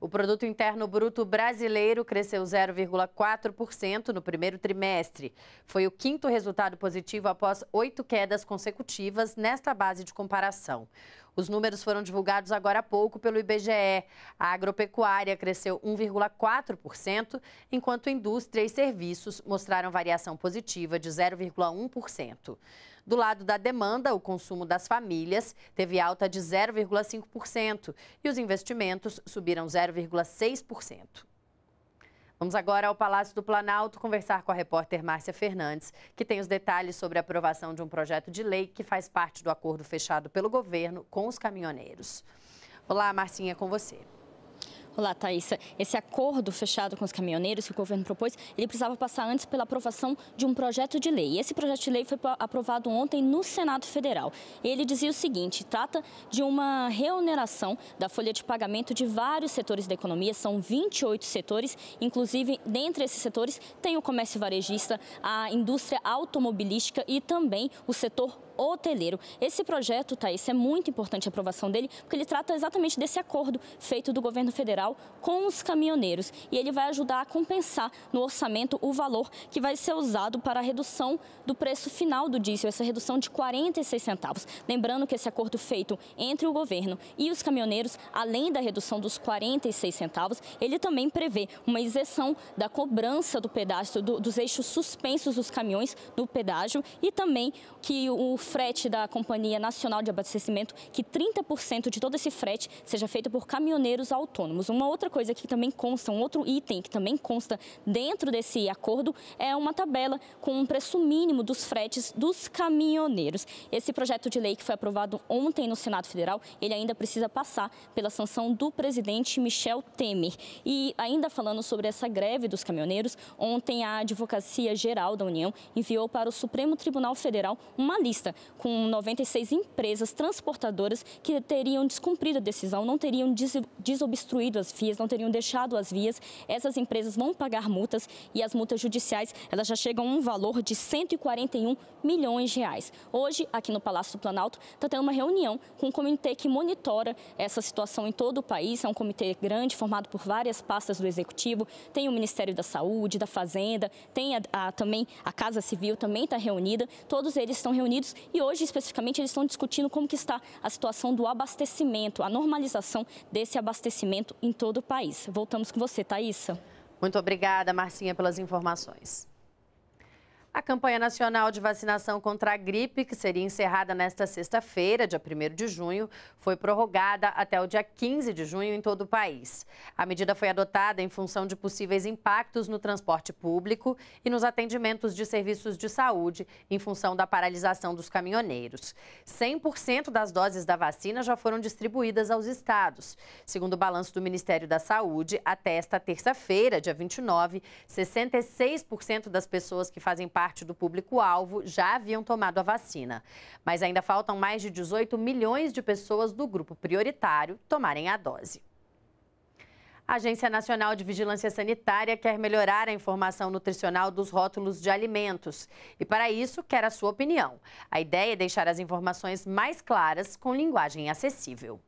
O produto interno bruto brasileiro cresceu 0,4% no primeiro trimestre. Foi o quinto resultado positivo após oito quedas consecutivas nesta base de comparação. Os números foram divulgados agora há pouco pelo IBGE. A agropecuária cresceu 1,4%, enquanto indústria e serviços mostraram variação positiva de 0,1%. Do lado da demanda, o consumo das famílias teve alta de 0,5% e os investimentos subiram 0,6%. Vamos agora ao Palácio do Planalto conversar com a repórter Márcia Fernandes, que tem os detalhes sobre a aprovação de um projeto de lei que faz parte do acordo fechado pelo governo com os caminhoneiros. Olá, Marcinha, com você. Olá, Thaisa. Esse acordo fechado com os caminhoneiros que o governo propôs, ele precisava passar antes pela aprovação de um projeto de lei. E esse projeto de lei foi aprovado ontem no Senado Federal. Ele dizia o seguinte, trata de uma reoneração da folha de pagamento de vários setores da economia, são 28 setores, inclusive dentre esses setores tem o comércio varejista, a indústria automobilística e também o setor hoteleiro. Esse projeto, Thaís, é muito importante a aprovação dele, porque ele trata exatamente desse acordo feito do governo federal com os caminhoneiros. E ele vai ajudar a compensar no orçamento o valor que vai ser usado para a redução do preço final do diesel, essa redução de 46 centavos. Lembrando que esse acordo feito entre o governo e os caminhoneiros, além da redução dos 46 centavos, ele também prevê uma isenção da cobrança do pedágio, do, dos eixos suspensos dos caminhões no pedágio e também que o frete da Companhia Nacional de Abastecimento que 30% de todo esse frete seja feito por caminhoneiros autônomos. Uma outra coisa que também consta, um outro item que também consta dentro desse acordo é uma tabela com um preço mínimo dos fretes dos caminhoneiros. Esse projeto de lei que foi aprovado ontem no Senado Federal, ele ainda precisa passar pela sanção do presidente Michel Temer. E ainda falando sobre essa greve dos caminhoneiros, ontem a Advocacia Geral da União enviou para o Supremo Tribunal Federal uma lista com 96 empresas transportadoras que teriam descumprido a decisão, não teriam desobstruído as vias, não teriam deixado as vias. Essas empresas vão pagar multas e as multas judiciais elas já chegam a um valor de 141 milhões de reais. Hoje, aqui no Palácio do Planalto, está tendo uma reunião com um comitê que monitora essa situação em todo o país. É um comitê grande, formado por várias pastas do Executivo. Tem o Ministério da Saúde, da Fazenda, tem a, a, também a Casa Civil, também está reunida. Todos eles estão reunidos e hoje, especificamente, eles estão discutindo como que está a situação do abastecimento, a normalização desse abastecimento em todo o país. Voltamos com você, Thaisa. Muito obrigada, Marcinha, pelas informações. A campanha nacional de vacinação contra a gripe, que seria encerrada nesta sexta-feira, dia 1 de junho, foi prorrogada até o dia 15 de junho em todo o país. A medida foi adotada em função de possíveis impactos no transporte público e nos atendimentos de serviços de saúde, em função da paralisação dos caminhoneiros. 100% das doses da vacina já foram distribuídas aos estados. Segundo o balanço do Ministério da Saúde, até esta terça-feira, dia 29, 66% das pessoas que fazem parte parte do público-alvo já haviam tomado a vacina. Mas ainda faltam mais de 18 milhões de pessoas do grupo prioritário tomarem a dose. A Agência Nacional de Vigilância Sanitária quer melhorar a informação nutricional dos rótulos de alimentos. E para isso, quer a sua opinião. A ideia é deixar as informações mais claras com linguagem acessível.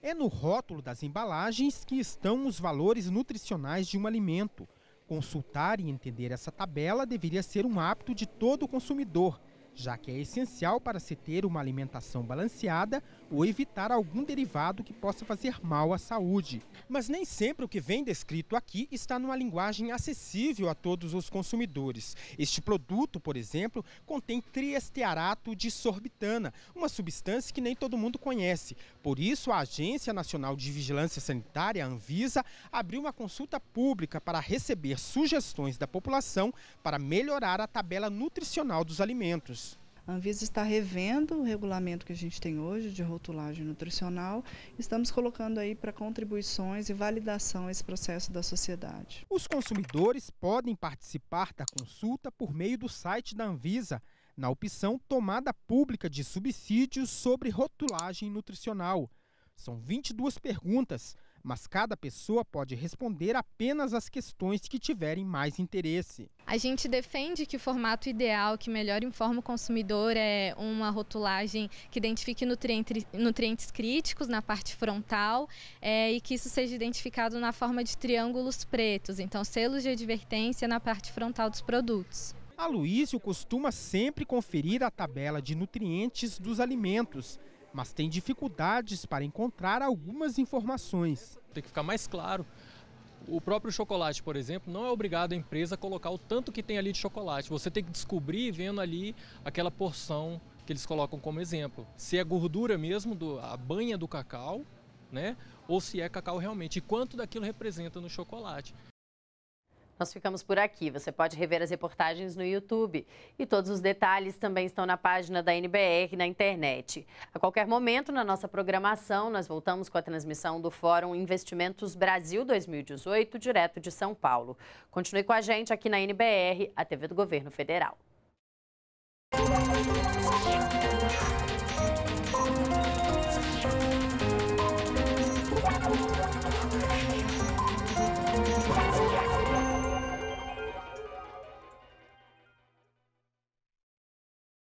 É no rótulo das embalagens que estão os valores nutricionais de um alimento. Consultar e entender essa tabela deveria ser um hábito de todo consumidor, já que é essencial para se ter uma alimentação balanceada ou evitar algum derivado que possa fazer mal à saúde. Mas nem sempre o que vem descrito aqui está numa linguagem acessível a todos os consumidores. Este produto, por exemplo, contém triestearato de sorbitana, uma substância que nem todo mundo conhece. Por isso, a Agência Nacional de Vigilância Sanitária, Anvisa, abriu uma consulta pública para receber sugestões da população para melhorar a tabela nutricional dos alimentos. A Anvisa está revendo o regulamento que a gente tem hoje de rotulagem nutricional. Estamos colocando aí para contribuições e validação esse processo da sociedade. Os consumidores podem participar da consulta por meio do site da Anvisa, na opção Tomada Pública de Subsídios sobre Rotulagem Nutricional. São 22 perguntas mas cada pessoa pode responder apenas as questões que tiverem mais interesse. A gente defende que o formato ideal que melhor informa o consumidor é uma rotulagem que identifique nutrientes, nutrientes críticos na parte frontal é, e que isso seja identificado na forma de triângulos pretos, então selos de advertência na parte frontal dos produtos. A Aloísio costuma sempre conferir a tabela de nutrientes dos alimentos mas tem dificuldades para encontrar algumas informações. Tem que ficar mais claro. O próprio chocolate, por exemplo, não é obrigado a empresa a colocar o tanto que tem ali de chocolate. Você tem que descobrir vendo ali aquela porção que eles colocam como exemplo. Se é gordura mesmo, do, a banha do cacau, né? Ou se é cacau realmente. E quanto daquilo representa no chocolate. Nós ficamos por aqui. Você pode rever as reportagens no YouTube. E todos os detalhes também estão na página da NBR na internet. A qualquer momento, na nossa programação, nós voltamos com a transmissão do Fórum Investimentos Brasil 2018, direto de São Paulo. Continue com a gente aqui na NBR, a TV do Governo Federal.